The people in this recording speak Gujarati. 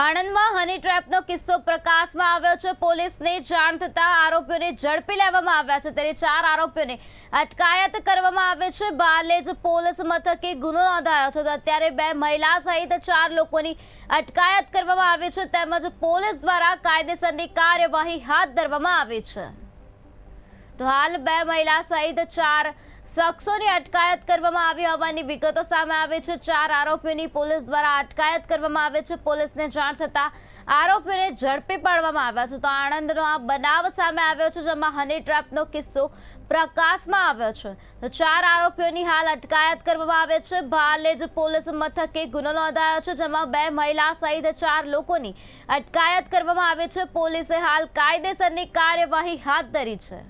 આણંદમાં હની ટ્રેપનો કિસ્સો પ્રકાશમાં આવ્યો છે પોલીસને જાણ થતાં આરોપીઓને ઝડપી લેવામાં આવ્યા છે ત્યારે ચાર આરોપીઓને અટકાયત કરવામાં આવે છે બાલેજ પોલીસ મથકે ગુનો નોંધાયો છે અત્યારે બે મહિલા સહિત ચાર લોકોની અટકાયત કરવામાં આવી છે તેમજ પોલીસ દ્વારા કાયદેસરની કાર્યવાહી હાથ ધરવામાં આવી છે તો હાલ બે મહિલા સહિત ચાર શખ્સોની અટકાયત કરવામાં આવી હોવાની વિગતો સામે આવી છે ચાર આરોપીઓની પોલીસ દ્વારા અટકાયત કરવામાં આવે છે પોલીસને જાણ થતાં આરોપીઓને ઝડપી પાડવામાં આવ્યા છે તો આણંદનો આ બનાવ સામે આવ્યો છે જેમાં હની ટ્રેપનો કિસ્સો પ્રકાશમાં આવ્યો છે તો ચાર આરોપીઓની હાલ અટકાયત કરવામાં આવે છે ભાલેજ પોલીસ મથકે ગુનો નોંધાયો છે જેમાં બે મહિલા સહિત ચાર લોકોની અટકાયત કરવામાં આવી છે પોલીસે હાલ કાયદેસરની કાર્યવાહી હાથ ધરી છે